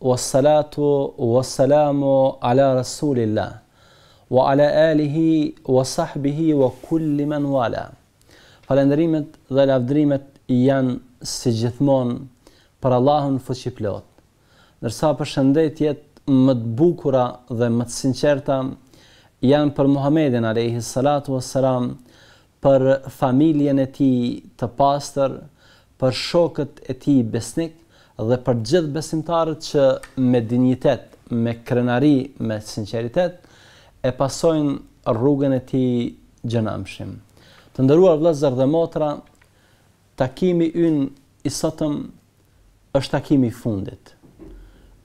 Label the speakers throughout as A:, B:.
A: was salatu was salamu ala rasulillah wa ala alihi wa sahbihi wa kulli man wala. Falëndrimet dhe lavdrimet janë si gjithmonë për Allahun fuqiplot. Ndërsa përshëndetjet më të bukura dhe më të sinqerta janë për Muhamedit alayhi salatu wassalam, për familjen e tij të pastër, për shokët e tij besnikë dhe për gjithë besimtarët që me dinjitet, me krenari, me sinceritet, e pasojnë rrugën e ti gjënamshim. Të ndëruar vlezër dhe motra, takimi ynë i sotëm është takimi fundit.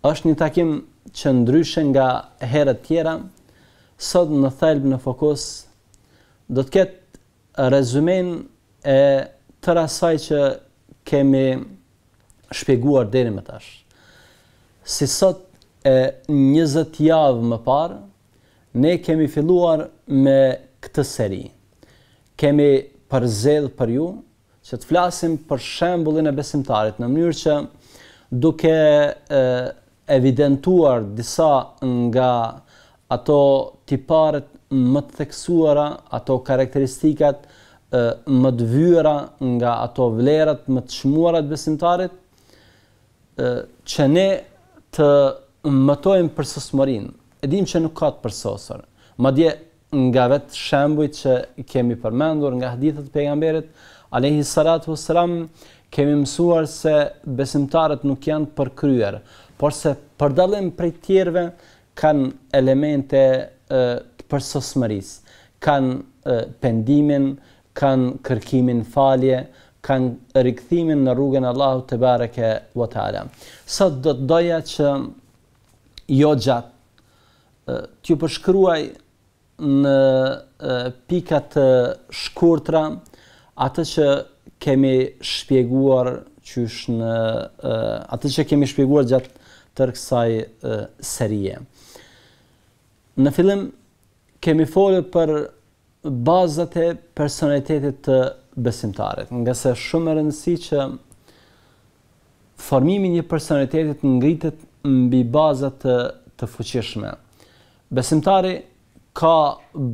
A: është një takim që ndryshën nga herët tjera, sot në thelbë në fokus, do të ketë rezumen e të rasaj që kemi nështë shpjeguar deri më tash. Si sot e 20 javë më parë, ne kemi filluar me këtë seri. Kemi përzedh për ju, që të flasim për shembulin e besimtarit, në mënyrë që duke e, evidentuar disa nga ato tiparet më të theksuara, ato karakteristikat e, më të vyra nga ato vlerat më të shmuarat besimtarit, që ne të mëtojmë përsosmërin, edhim që nuk ka të përsosër, ma dje nga vetë shembujt që kemi përmendur, nga e pejgamberit, Alehi Saratu Sram, kemi mësuar se besimtarët nuk janë përkryer, por se përdalim prej tjerve kanë elemente të përsosmëris, kanë pendimin, kanë kërkimin falje, kanë rikthimin në rrugën e Allahut te bareke ve Sot do të doja që jo gjatë t'ju përshkruaj në pikat të shkurtra atë që kemi shpjeguar qysh në atë që kemi shpjeguar gjatë tër kësaj serie. Në fillim kemi folur për bazat e personalitetit të besimtarit, nga se shumë e rëndësi që formimi një personalitetit ngritet mbi bazat të, të fuqishme. Besimtari ka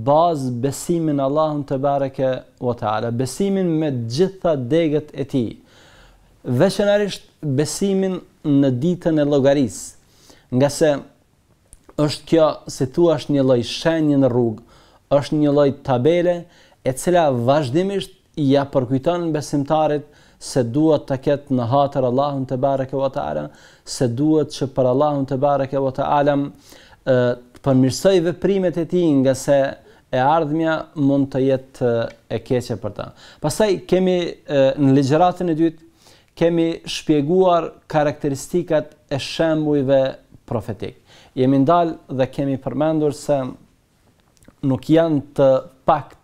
A: bazë besimin Allahun të bareke o të ala, besimin me gjitha degët e ti, veçenarisht besimin në ditën e logaris, nga se është kjo se tu është një loj shenjë në rrugë, është një loj tabele e cila vazhdimisht ja përkujton besimtarit se duhet të ketë në hatër Allahun të bareke wa të alam, se duhet që për Allahun të bareke wa të alam të përmirsoj primet e ti nga se e ardhmja mund të jetë e keqe për ta. Pasaj kemi në legjeratën e dytë, kemi shpjeguar karakteristikat e shembujve profetik. Jemi ndalë dhe kemi përmendur se nuk janë të pak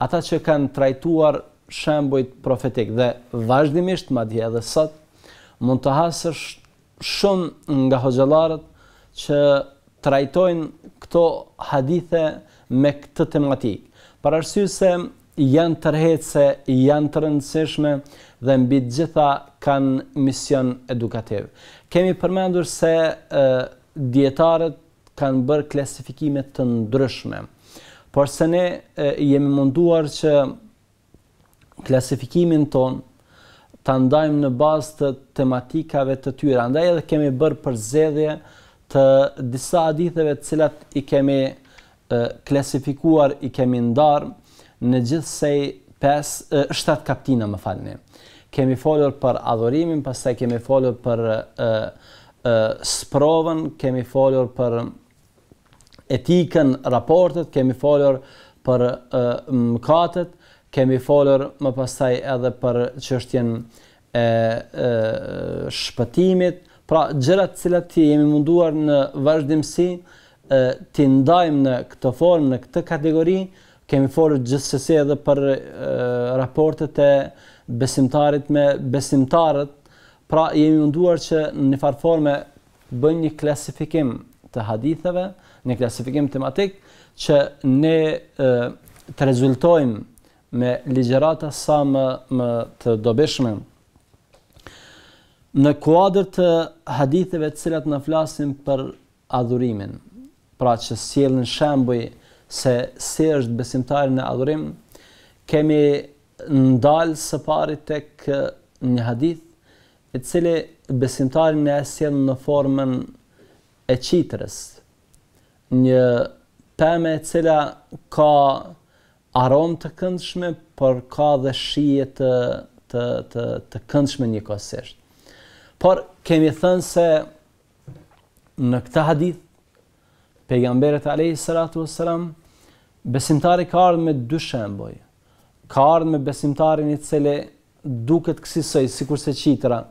A: ata që kanë trajtuar shembujt profetik dhe vazhdimisht madje edhe sot mund të hasësh shumë nga hoxhallarët që trajtojnë këto hadithe me këtë tematik. Për arsye se janë tërheqse, janë të rëndësishme dhe mbi të gjitha kanë mision edukativ. Kemi përmendur se dietarët kanë bërë klasifikime të ndryshme. Por se ne jemi munduar që klasifikimin ton të ndajmë në bazë të tematikave të tyre. Andaj edhe kemi bërë për të disa aditheve të cilat i kemi e, klasifikuar, i kemi ndarë në gjithsej 5, 7 kaptina më falni. Kemi folur për adhorimin, pas kemi folur për e, e, sprovën, kemi folur për etikën, raportet, kemi folur për mëkatet, kemi folur më pasaj edhe për qështjen e, e shpëtimit, pra gjërat cilat ti jemi munduar në vazhdimësi, ti ndajmë në këtë formë, në këtë kategori, kemi folur gjithsesi edhe për e, raportet e besimtarit me besimtarët, pra jemi munduar që në një farforme forme një klasifikim të haditheve, një klasifikim tematik që ne e, të rezultojmë me ligjerata sa më, më të dobishme. Në kuadrë të haditheve cilat në flasim për adhurimin, pra që në shembuj se si është besimtari në adhurim, kemi ndalë së pari tek një hadith e cili besimtari në sielën në formën e qitërës, një peme cila ka aromë të këndshme, por ka dhe shije të, të, të, të këndshme një kosisht. Por kemi thënë se në këta hadith, pejgamberet Alehi Sëratu Sëram, besimtari ka ardhë me dy shemboj. Ka ardhë me besimtarin i cile duket kësisoj, si kurse qitra,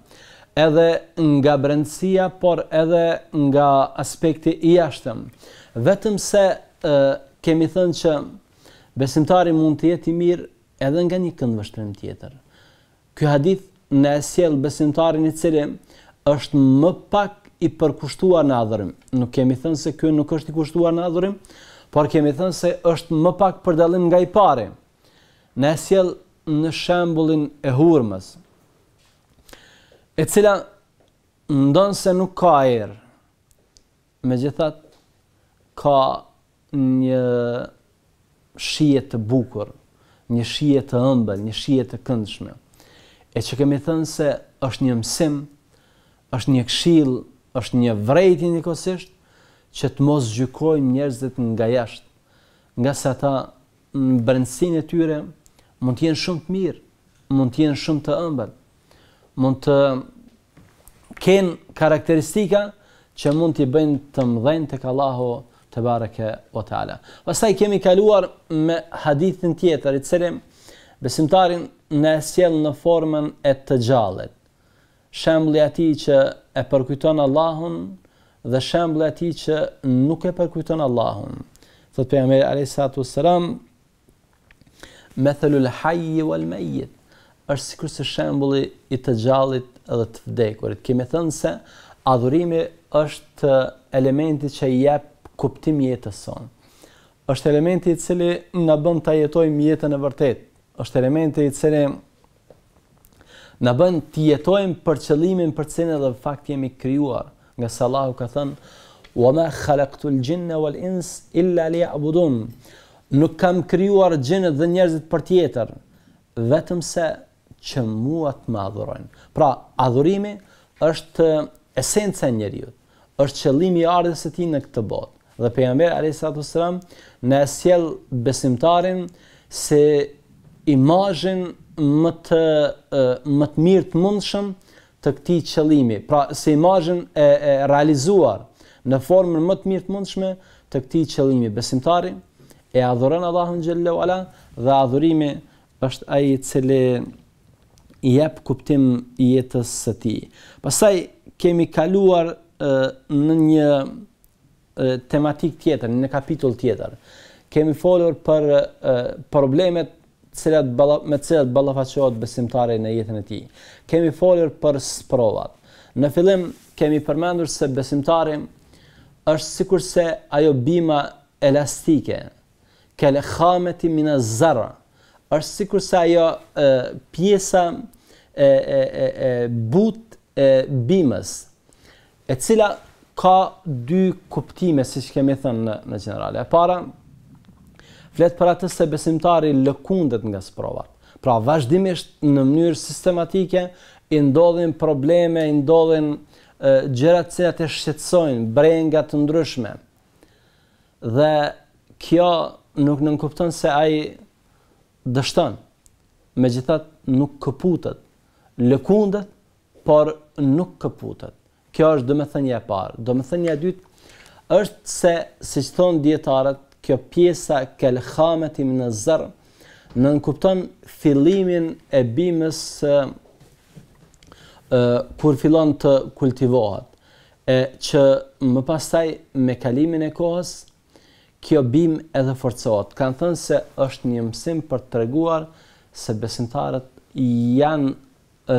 A: edhe nga brendësia, por edhe nga aspekti i ashtëmë vetëm se e, kemi thënë që besimtari mund të jetë i mirë edhe nga një kënd vështrim tjetër. Ky hadith na sjell besimtarin i cili është më pak i përkushtuar në adhurim. Nuk kemi thënë se ky nuk është i kushtuar në adhurim, por kemi thënë se është më pak për dallim nga i pare. Na sjell në shembullin e hurmës, e cila ndonë se nuk ka erë, me gjithatë, ka një shije të bukur, një shije të ëmbël, një shije të këndshme. E që kemi thënë se është një mësim, është një këshill, është një vërejtje nikosisht që të mos gjykojmë njerëzit nga jashtë, nga sa ata në brendsinë e tyre mund të jenë shumë të mirë, mund të jenë shumë të ëmbël, mund të kenë karakteristika që mund të bëjnë të mëdhenjtë tek Allahu të bareke o tala. Pastaj kemi kaluar me hadithin tjetër, i cili besimtarin në esjel në formën e të gjallit. Shemblë e ati që e përkujton Allahun dhe shemblë e ati që nuk e përkujton Allahun. Thot për jamë e alesatu sëram, me wal mayyit është si kërësë shembuli i të gjallit edhe të vdekurit. Kemi thënë se adhurimi është elementi që i jep kuptim jetës sonë. Është elementi i cili na bën ta jetojmë jetën e vërtetë. Është elementi i cili na bën të jetojmë për qëllimin për cilin edhe fakt jemi krijuar, nga sa Allahu ka thënë: "Wa ma khalaqtul jinna wal ins illa liya'budun." Nuk kam krijuar xhenet dhe njerëzit për tjetër, vetëm se që mua të më adhurojnë. Pra, adhurimi është esenca e njeriu, është qëllimi i ardhes së tij në këtë botë dhe pejgamberi alayhi salatu sallam na sjell besimtarin se imazhin më të më të mirë të mundshëm të këtij qëllimi. Pra, se imazhin e, e realizuar në formën më të mirë të mundshme të këtij qëllimi besimtarin e adhuron Allahun xhallahu ala dhe adhurimi është ai i cili i jep kuptim jetës së tij. Pastaj kemi kaluar në një tematik tjetër, në kapitull tjetër. Kemi folur për problemet cilat me të cilat ballafaqohet besimtari në jetën e tij. Kemi folur për sprovat. Në fillim kemi përmendur se besimtari është sikurse ajo bima elastike, kel khamati min az zara, është sikurse ajo pjesa e e e e but e bimës e cila ka dy kuptime siç kemi thënë në, në general. E para flet për atë se besimtari lëkundet nga provat. Pra vazhdimisht në mënyrë sistematike i ndodhin probleme, i ndodhin gjërat të cilat e shqetësojnë, brenga të ndryshme. Dhe kjo nuk nënkupton se ai dështon. Megjithatë nuk këputët. Lëkundet, por nuk këputët. Kjo është domethënia e parë. Domethënia e dytë është se siç thon dietarët, kjo pjesa kelhameti min azr nën kupton fillimin e bimës kur fillon të kultivohet e që më pasaj me kalimin e kohës kjo bim edhe forcohet. Kan thënë se është një mësim për të reguar se besimtarët janë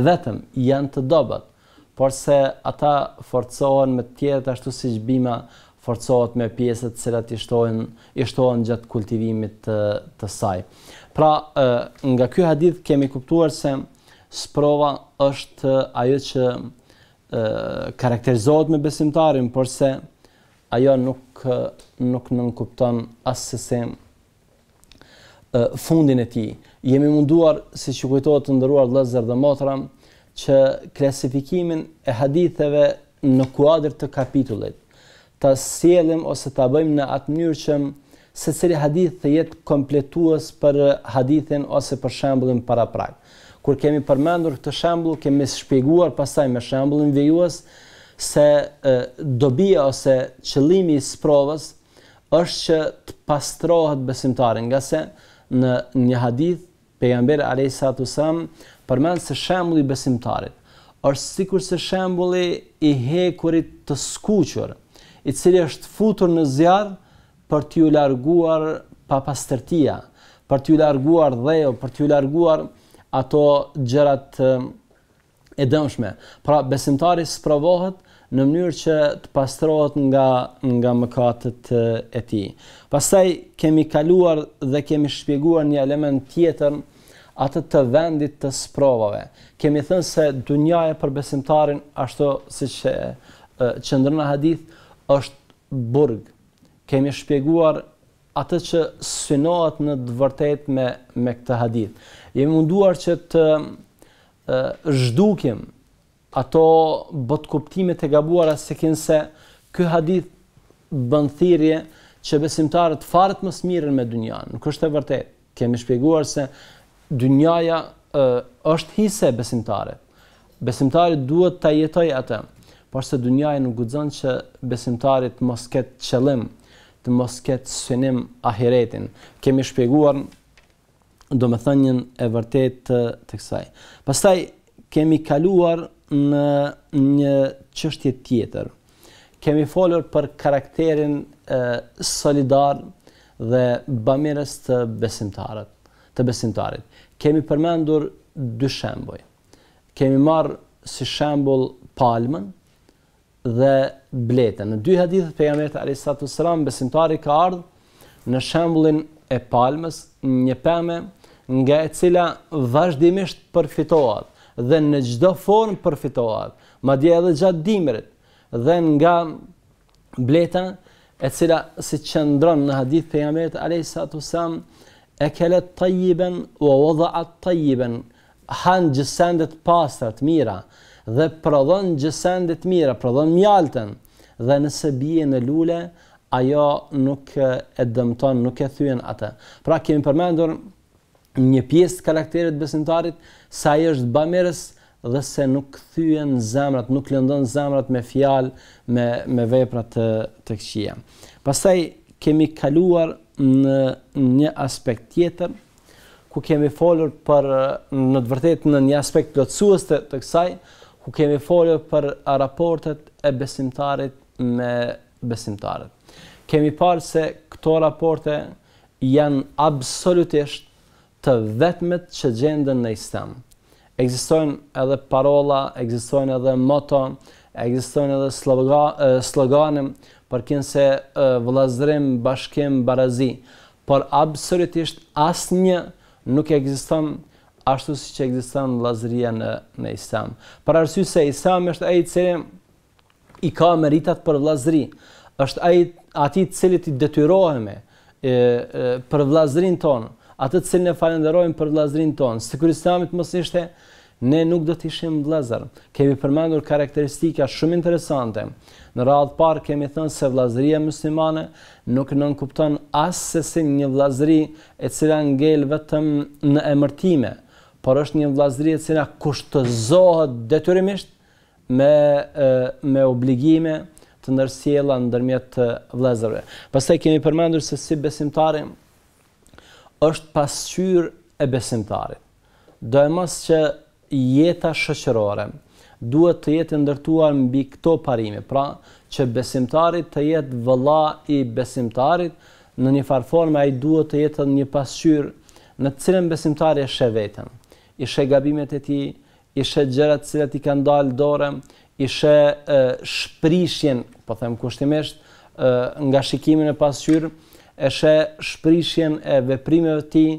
A: vetëm janë të dobët por se ata forcohen me tjetë ashtu si gjbima forcohet me pjesët cilat i shtohen, i shtohen gjatë kultivimit të, saj. Pra, nga kjo hadith kemi kuptuar se sprova është ajo që karakterizohet me besimtarin, por se ajo nuk, nuk nënkupton asëse fundin e ti. Jemi munduar, si që kujtojtë të ndëruar dhe zërë dhe motra, që klasifikimin e haditheve në kuadrë të kapitullit, të sielim ose të bëjmë në atë njërë që se cili hadith të jetë kompletuas për hadithin ose për shambullin para prajt. Kur kemi përmendur këtë shambullu, kemi shpjeguar pasaj me shambullin vijuas se dobija ose qëlimi i sprovës është që të pastrohet besimtarin, nga se në një hadith, pejamberi alayhisatu sallam përmend se shembulli i besimtarit është sikur se shembulli i hekurit të skuqur, i cili është futur në zjarr për t'u larguar papastërtia, për t'u larguar dheu, për t'u larguar ato gjërat ehm, e dëmshme. Pra besimtari sprovohet në mënyrë që të pastrohet nga nga mëkatet e tij. Pastaj kemi kaluar dhe kemi shpjeguar një element tjetër atë të vendit të sprovave. Kemi thënë se dunja e për besimtarin, ashtu si që që në hadith, është burg. Kemi shpjeguar atë që synohet në të me, me këtë hadith. Jemi munduar që të e, zhdukim ato botë kuptimet e gabuara se kënë se kë hadith bëndhirje që besimtarët farët më smirën me dunjanë. Nuk është e vërtet. Kemi shpjeguar se dynjaja është hise besimtare. Besimtari duhet të jetoj atë, por se dynjaja nuk guxon që besimtarit mos ketë qëllim, të mos ketë synim ahiretin. Kemi shpjeguar do me thënjën e vërtet të, të kësaj. Pastaj, kemi kaluar në një çështje tjetër. Kemi folur për karakterin e, solidar dhe bëmires të besimtarët, të besimtarit kemi përmendur dy shembuj. Kemi marë si shembull palmën dhe bletën. Në dy hadithet për pejgamberit sallallahu alajhi besimtari ka ardhë në shembullin e palmës, një pemë nga e cila vazhdimisht përfitohet dhe në çdo formë ma madje edhe gjatë dimrit. Dhe nga bleta e cila si qëndron në hadith pejgamberit sallallahu alajhi wasallam e kelet tajjiben, u a vodha atë tajjiben, hanë gjësendet pastrat mira, dhe prodhon gjësendet mira, prodhon mjaltën, dhe nëse bje në lule, ajo nuk e dëmton, nuk e thyen atë. Pra kemi përmendur një pjesë të karakterit besintarit, sa i është bëmerës, dhe se nuk thyen zemrat, nuk lëndon zemrat me fjal, me, me veprat të, të këqia. Pasaj, kemi kaluar në një aspekt tjetër, ku kemi folur për në të vërtetë në një aspekt plotësues të, të kësaj, ku kemi folur për raportet e besimtarit me besimtarët. Kemi parë se këto raporte janë absolutisht të vetmet që gjenden në Islam. Ekzistojnë edhe parola, ekzistojnë edhe moto, ekzistojnë edhe sloganë, për kënë se vëllazërim, bashkim, barazi, por absolutisht asë një nuk e gëzistëm ashtu si që e gëzistëm vëllazëria në islam. Për arsy se islam është i cilë i ka meritat për vëllazëri, është ajit ati cilë i detyrohemi për vëllazërin tonë, atë cilë në falenderojmë për vëllazërin tonë, së kërë islamit mësë ishte, ne nuk do të ishim vëllazër. Kemi përmendur karakteristika shumë interesante. Në radhë parë kemi thënë se vëllazëria muslimane nuk nënkupton as se si një vëllazëri e cila ngel vetëm në emërtime, por është një vëllazëri e cila kushtozohet detyrimisht me me obligime të ndërsjella ndërmjet vëllezërve. Pastaj kemi përmendur se si besimtari është pasqyrë e besimtarit. Do mos që jeta shoqërore duhet të jetë ndërtuar mbi këto parime, pra që besimtarit të jetë vëlla i besimtarit në një farformë ai duhet të jetë një pasqyrë në të cilën besimtari është i vetëm. I sheh gabimet e tij, i sheh gjërat që i kanë dalë dorë, i sheh shprishjen, po them kushtimisht, e, nga shikimin e pasqyrë, e sheh shprishjen e veprimeve të tij,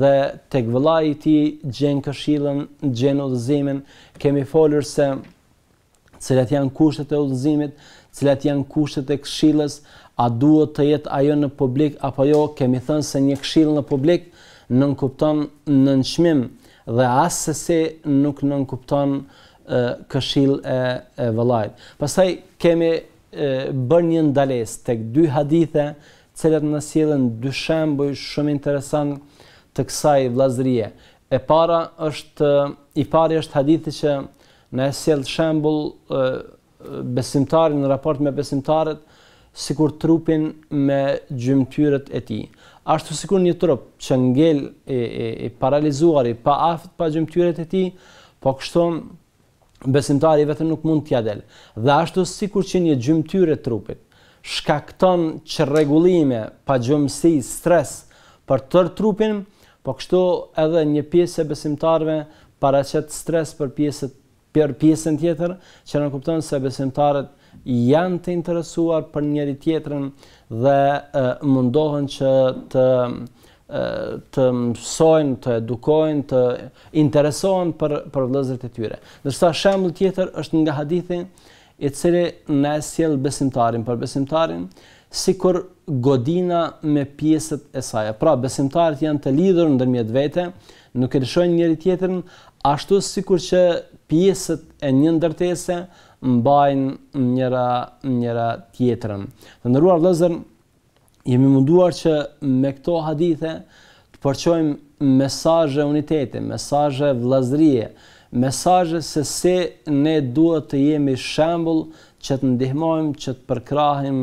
A: dhe tek vëllai i tij gjen këshillën, gjenë udhëzimin. Kemi folur se cilat janë kushtet e udhëzimit, cilat janë kushtet e këshillës, a duhet të jetë ajo në publik apo jo? Kemi thënë se një këshillë në publik nën kupton nën çmim dhe se nuk nën kupton këshillë e, e vëllait. Pastaj kemi bërë një ndales tek dy hadithe, të cilat na dy shembuj shumë interesant të kësaj vllazërie. E para është i pari është hadithi që në sjell shembull besimtarin në raport me besimtarët sikur trupin me gjymtyrët e tij. Ashtu sikur një trup që ngel e, e, e paralizuar i pa aft pa gjymtyrët e tij, po kështu besimtari vetëm nuk mund t'ia del. Dhe ashtu sikur që një gjymtyrë e trupit shkakton çrregullime pa gjymsi, stres për tër trupin, Po kështu edhe një pjesë e besimtarëve paraqet stres për pjesën për pjesën tjetër, që nuk kupton se besimtarët janë të interesuar për njëri tjetrin dhe mundohen që të të mësojnë, të edukojnë, të interesohen për për vëllezërit e tyre. Do të shembull tjetër është nga hadithi i cili na sjell besimtarin për besimtarin, si kur godina me pjesët e saja. Pra, besimtarët janë të lidhur në dërmjet vete, nuk e rëshojnë njëri tjetërn, ashtu si kur që pjesët e një ndërtese mbajnë njëra, njëra tjetërn. Në nëruar lëzër, jemi munduar që me këto hadithe të përqojmë mesajë unitete, mesajë vlazrije, mesajë se se ne duhet të jemi shembul që të ndihmojmë, që të përkrahim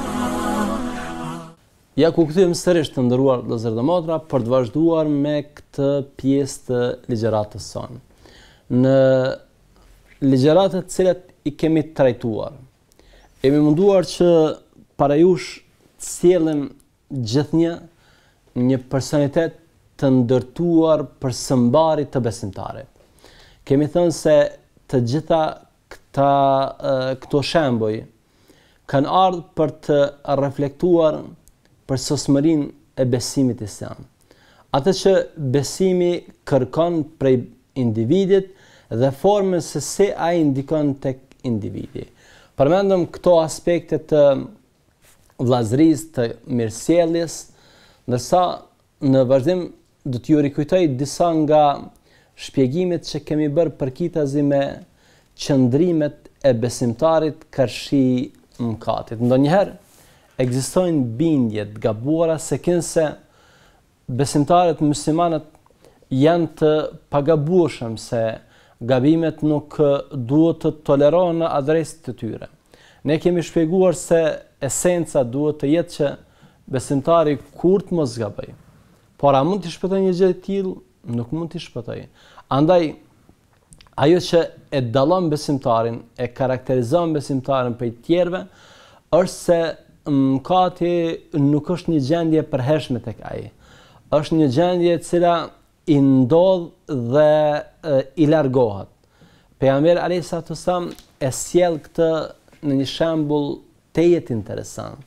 A: Ja ku këthujem sërisht të ndëruar dhe zërë dhe motra për të vazhduar me këtë pjesë të ligjeratës sonë. Në ligjeratët cilat i kemi trajtuar, e mi munduar që para jush cilëm gjithë një një personitet të ndërtuar për sëmbari të besimtare. Kemi thënë se të gjitha këta, këto shemboj kanë ardhë për të reflektuar në për sosmërin e besimit i sëmë. Ate që besimi kërkon prej individit dhe formën se se a i ndikon të individi. Përmendëm këto aspektet të vlazriz të mirësjelis, nërsa në vazhdim du t'ju rikujtoj disa nga shpjegimit që kemi bërë për kitazi me qëndrimet e besimtarit kërshi mkatit. Ndo njëherë, ekzistojnë bindjet gabuara se kënse besimtarët muslimanët janë të pagabushëm se gabimet nuk duhet të tolerohen në adresë të tyre. Ne kemi shpeguar se esenca duhet të jetë që besimtari kur të mos gabaj. Por a mund të shpëtoj një gjithë tjilë? Nuk mund të shpëtoj. Andaj, ajo që e dalon besimtarin, e karakterizon besimtarin për tjerve, është se mëkati nuk është një gjendje përheshme tek të kaj. është një gjendje cila i ndodh dhe i largohat. Pe Amir Alisa të e sjell këtë në një shembull të jetë interesant.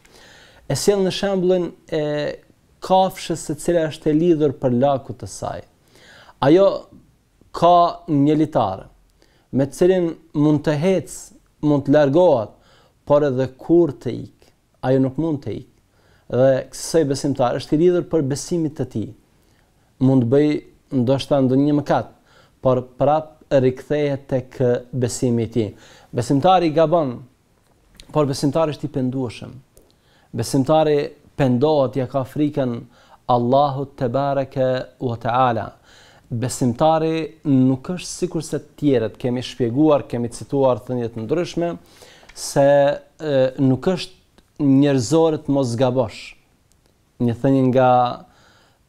A: E sjell në shembullin e kafshës e cila është e lidhur për laku të saj. Ajo ka një litarë me cilin mund të hecë, mund të largohat, por edhe kur të ikë ajo nuk mund të ikë. Dhe kësaj besimtar është i lidhur për besimin e tij. Mund të bëj ndoshta ndonjë mëkat, por prap rikthehet tek besimi i tij. Besimtari gabon, por besimtari është i pendueshëm. Besimtari pendohet ja ka frikën Allahut te bareke ve taala. Besimtari nuk është sikur se të tjerët, kemi shpjeguar, kemi cituar thënie të ndryshme se e, nuk është njerëzore të mos zgabosh. Një thënie nga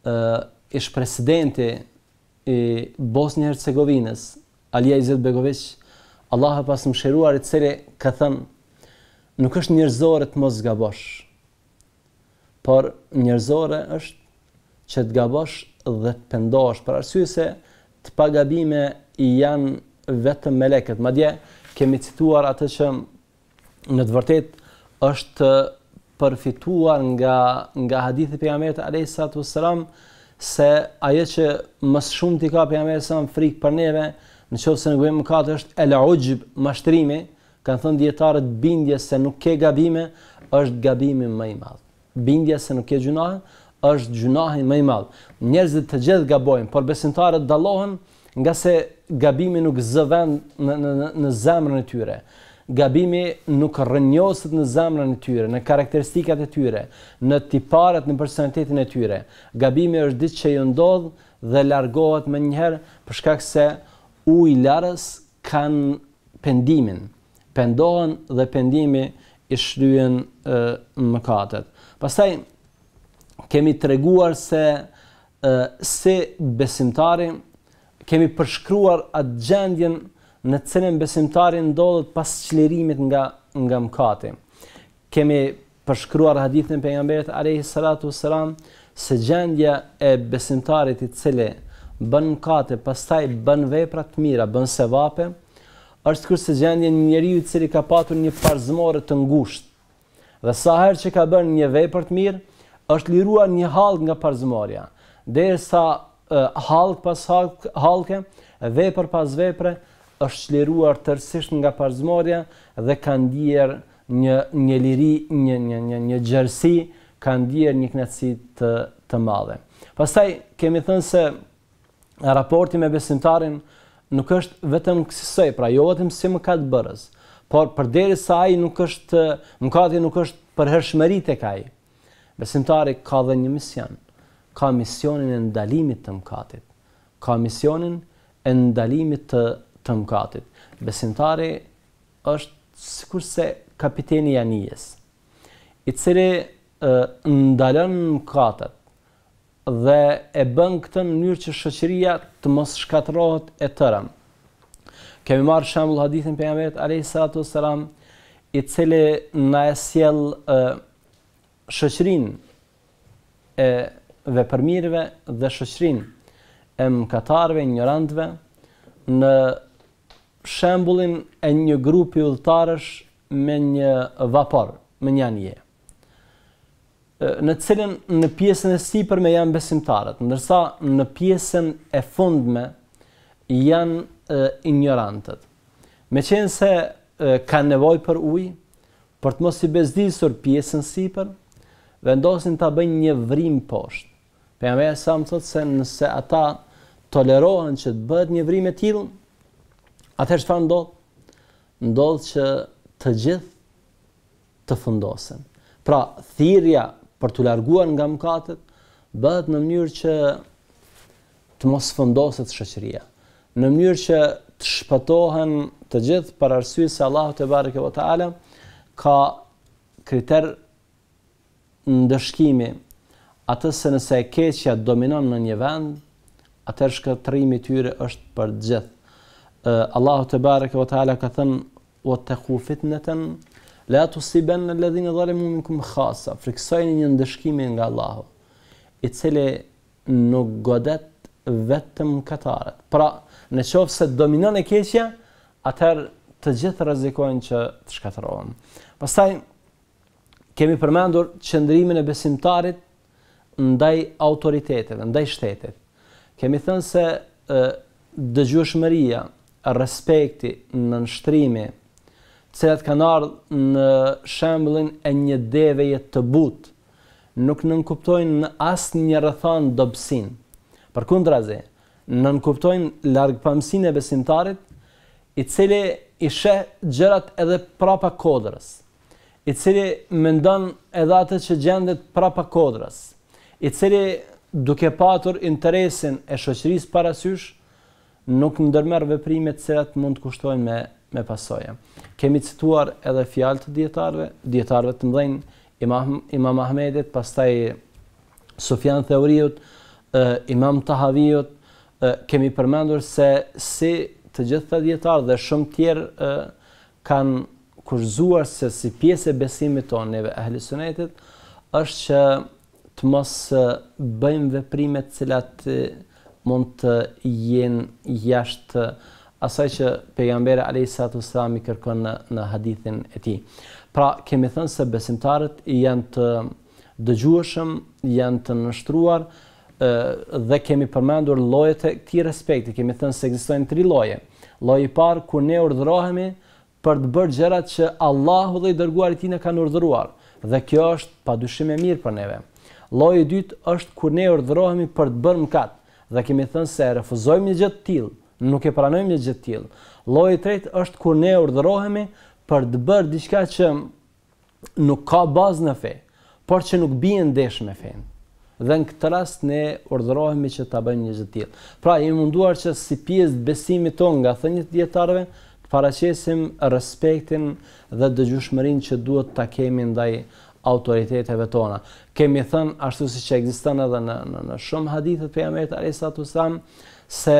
A: ë ish presidenti i Bosnjës Hercegovinës, Alija Izetbegovic, Allahu pas mëshiruar i cili ka thënë nuk është njerëzore të mos zgabosh. Por njerëzore është që të gabosh dhe të pendosh për arsye se të pagabime janë vetëm meleket. Madje kemi cituar atë që në të vërtetë është përfituar nga nga hadithi pejgamberit alayhisatu sallam se ajo që më shumë ti ka pejgamberi sa frikë për neve, nëse ne gojmë mëkat është el ujb, mashtrimi, kanë thënë dietarët bindjes se nuk ke gabime, është gabimi më i madh. Bindja se nuk ke gjuna është gjunahi më i madh. Njerëzit të gjithë gabojnë, por besimtarët dallohen nga se gabimi nuk zë vend në në në zemrën e tyre gabimi nuk rënjohet në zamrën e tyre, në karakteristikat e tyre, në tiparet, në personalitetin e tyre. Gabimi është ditë që ju ndodh dhe largohet më njëherë për shkak se uji i larës kanë pendimin. Pendohen dhe pendimi i shryen mëkatet. Pastaj kemi treguar se se besimtari kemi përshkruar atë gjendjen e në të cilën besimtari ndodhet pas çlirimit nga nga mëkati. Kemi përshkruar hadithin e pejgamberit alayhi salatu wasalam se gjendja e besimtarit i cili bën pas pastaj bën vepra të mira, bën sevape, është kurse gjendja e një njeriu i cili ka patur një parzmorë të ngushtë. Dhe sa herë që ka bën një vepër të mirë, është liruar një hall nga farzmorja, derisa hall pas hallke, vepër pas vepre, është shleruar tërsisht nga parzmarja dhe ka ndier një një liri, një një një një gjerësi, ka ndier një knetësi të të madhe. Pastaj kemi thënë se raporti me besimtarin nuk është vetëm kësaj, pra jo vetëm si më bërës, por përderisa ai nuk është mëkati nuk është për hershmëri tek ai. Besimtari ka dhe një mision, ka misionin e ndalimit të mëkatis ka misionin e ndalimit të të mëkatit. Besimtari është sikurse kapiteni i anijes, i cili ndalon mëkatet dhe e bën këtë në mënyrë që shoqëria të mos shkatërrohet e tëra. Kemi marrë shembull hadithin pejgamberit alayhis salatu wassalam, i cili na e sjell shoqërinë e vepërmirëve dhe shoqërinë e mëkatarëve, injorantëve në shembulin e një grupi ullëtarësh me një vapor, me një anje. Në cilën në pjesën e sipërme janë besimtarët, ndërsa në pjesën e fundme janë ignorantët. Me qenë se kanë nevoj për ujë, për të mos i bezdisur pjesën sipër, vendosin të bëjnë një vrim poshtë. Për jam e samë të të se nëse ata tolerohen që të bëtë një vrim e tilën, Atëherë fa ndodh? ndodhë që të gjithë të fundosen. Pra, thirrja për të larguar nga mëkatet bëhet në mënyrë që të mos fundoset shoqëria, në mënyrë që të shpëtohen të gjithë për arsye se Allahu te bareke ve teala ka kriter ndëshkimi atë se nëse e keqja dominon në një vend, atër shkëtërimi tyre është për gjithë. Allahu te bareke ve teala ka thën wa taqu fitnatan la tusibanna alladhina zalemu minkum khasa, friksojeni një ndëshkim nga Allahu i cili nuk godet vetëm katarat pra në se dominon e keqja atëherë të gjithë rrezikojnë që të shkatërrohen pastaj kemi përmendur çndrimin e besimtarit ndaj autoriteteve ndaj shtetit kemi thënë se dëgjuesh respekti në nështrimi, cilat kanë ardhë në shemblin e një deveje të butë, nuk nënkuptojnë në asë një rëthan dobsin. Për kundra zi, nënkuptojnë largë pëmsin e besimtarit, i cili i she gjërat edhe prapa kodrës, i cili mendon edhe atë që gjendet prapa kodrës, i cili duke patur interesin e shoqërisë parasysh, nuk ndërmerë veprime të cilat mund të kushtojnë me, me pasoja. Kemi cituar edhe fjalë të djetarve, djetarve të mëdhen imam, imam Ahmedit, pastaj Sufjan Theuriut, imam Tahaviut, kemi përmendur se si të gjithë të djetarë dhe shumë tjerë kanë kurzuar se si pjesë e besimit tonë neve ehlisonetit, është që të mos bëjmë veprime të cilat të mund të jenë jashtë asaj që pejgamberi alayhisatu sallam i kërkon në, në hadithin e tij. Pra kemi thënë se besimtarët janë të dëgjueshëm, janë të nështruar, dhe kemi përmendur llojet e këtij respekti. Kemi thënë se ekzistojnë tre lloje. Lloji i parë kur ne urdhërohemi për të bërë gjërat që Allahu dhe i dërguarit i Tij na kanë urdhëruar dhe kjo është padyshim e mirë për neve. Lloji i dytë është kur ne urdhërohemi për të bërë mëkat dhe kemi thënë se refuzojmë një gjë të tillë, nuk e pranojmë një gjë të tillë. Lloji i tretë është kur ne urdhërohemi për të bërë diçka që nuk ka bazë në fe, por që nuk bie në me fen. Dhe në këtë rast ne urdhërohemi që ta bëjmë një gjë të tillë. Pra jemi munduar që si pjesë besimit tonë nga thënë dietarëve të paraqesim respektin dhe dëgjushmërinë që duhet ta kemi ndaj autoriteteve tona. Kemi thënë ashtu siç ekziston edhe në në në shumë hadithe të pejgamberit aleyhissalatu sam se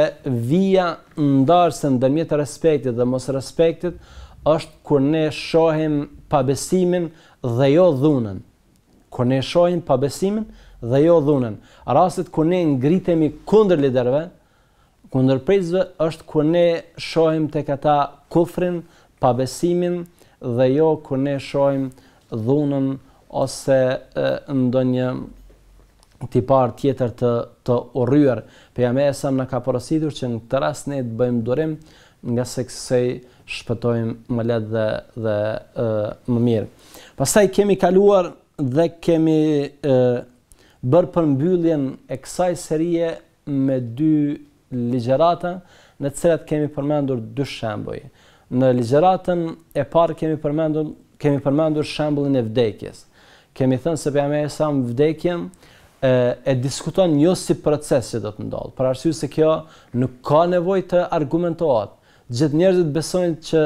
A: via ndarse ndërmjet respektit dhe mos respektit është kur ne shohim pabesimin dhe jo dhunën. Kur ne shohim pabesimin dhe jo dhunën. Rastet kur ne ngrihemi kundër liderëve, kundër prezve është kur ne shohim tek ata kufrin, pabesimin dhe jo kur ne shohim dhunën ose ndonjë tipar tjetër të të urryer. Pejgamberi sa më ka porositur që në këtë rast ne të bëjmë durim nga se kësej shpëtojmë më letë dhe, dhe e, më mirë. Pastaj kemi kaluar dhe kemi e, bërë përmbylljen e kësaj serie me dy ligjerata në cilat kemi përmendur dy shembuj. Në ligjeratën e parë kemi përmendur, kemi përmendur shembullin e vdekjes kemi thënë se pejgamberi sa vdekjen e, e diskuton jo si proces që do të ndodh, për arsye se kjo nuk ka nevojë të argumentohet. Gjithë njerëzit besojnë që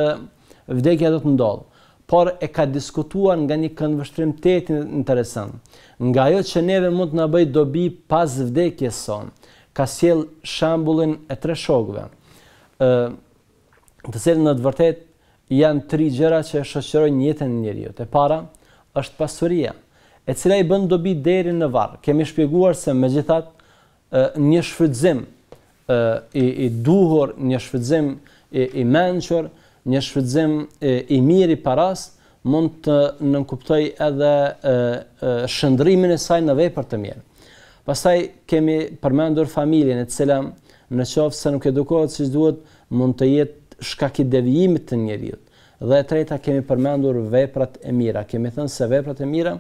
A: vdekja do të ndodh, por e ka diskutuar nga një këndvështrimtet interesant. Nga ajo që neve mund të na bëj dobi pas vdekjes son, ka sjell shambullin e tre shokëve. ë të cilën në të vërtet janë tri gjëra që e jetën e njeriu. E para, është pasuria, e cila i bën dobi deri në varr. Kemë shpjeguar se megjithatë një shfrytëzim i i duhur, një shfrytëzim i i mençur, një shfrytëzim i, i mirë i paras mund të nënkuptoj edhe e, e, shëndrimin e saj në vej për të mirë. Pasaj kemi përmendur familjen e cila në qofë se nuk edukohet që si duhet mund të jetë i devijimit të njerit. Dhe e treta kemi përmendur veprat e mira. Kemi thënë se veprat e mira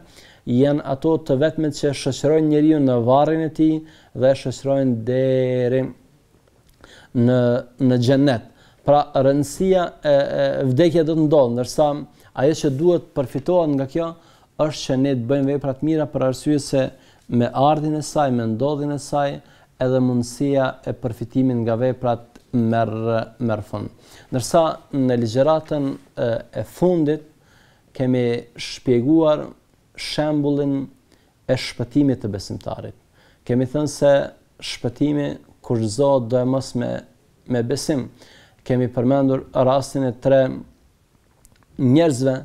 A: janë ato të vetme që shoqërojnë njeriu në varrin e tij dhe shoqërojnë deri në në xhenet. Pra rëndësia e, e vdekjes do të ndodhë, ndërsa ajo që duhet të përfitohet nga kjo është që ne të bëjmë vepra të mira për arsye se me ardhin e saj, me ndodhin e saj, edhe mundësia e përfitimin nga veprat merë, merë fund. Nërsa në ligjeratën e fundit, kemi shpjeguar shembulin e shpëtimit të besimtarit. Kemi thënë se shpëtimi kur zotë do e mos me, me besim. Kemi përmendur rastin e tre njerëzve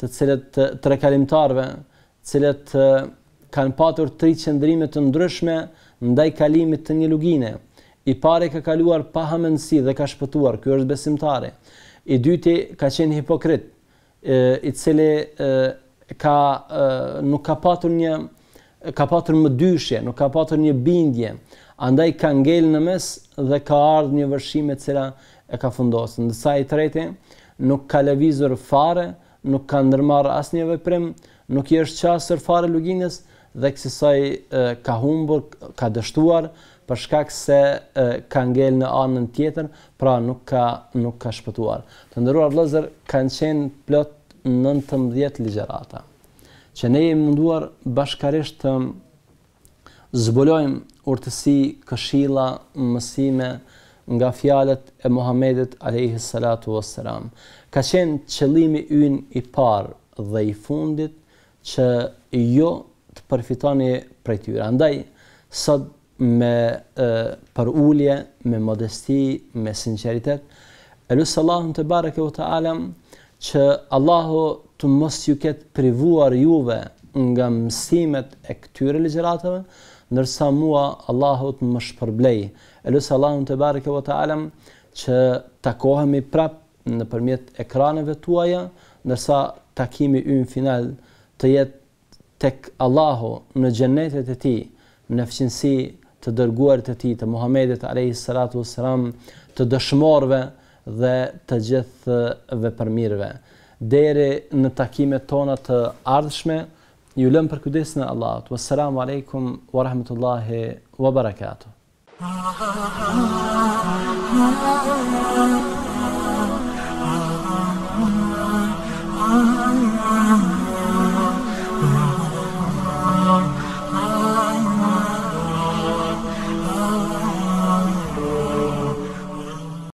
A: të cilët tre kalimtarve, cilët kanë patur tri qëndrime të ndryshme ndaj kalimit të një lugine, i pare ka kaluar pa hamendsi dhe ka shpëtuar, kjo është besimtare. I dyti ka qenë hipokrit, i cili ka, nuk ka patur një, ka patur më dyshje, nuk ka patur një bindje, andaj ka ngel në mes dhe ka ardhë një vërshime cila e ka fundosë. Ndësa i treti, nuk ka levizur fare, nuk ka ndërmarë asë një nuk i është qasër fare luginës dhe kësisaj ka humbur, ka dështuar, për shkak se e, ka ngel në anën tjetër, pra nuk ka nuk ka shpëtuar. Të nderuar vëllezër, kanë qenë plot 19 ligjërata. Që ne jemi munduar bashkërisht të zbulojmë urtësi, këshilla, mësime nga fjalët e Muhamedit alayhi salatu wassalam. Ka qenë qëllimi ynë i parë dhe i fundit që jo të përfitoni prej tyre. Andaj sot me për ullje, me modesti, me sinceritet. E lusë Allahum të barëke u të që Allahu të mos ju ketë privuar juve nga mësimet e këtyre legjeratëve, nërsa mua Allahu të më shpërblej. E lusë Allahum të barëke u të që takohemi prap në përmjet ekraneve tuaja, nërsa takimi ynë final të jetë tek Allahu në gjennetet e ti, në fëqinsi të dërguar të ti, të Muhammedit Alehi Sëratu Sëram, të dëshmorve dhe të gjithëve përmirve. Dere në takime tona të ardhshme, ju lëmë për këdesin e Allahot. Wassalamu alaikum wa rahmetullahi wa barakatuh.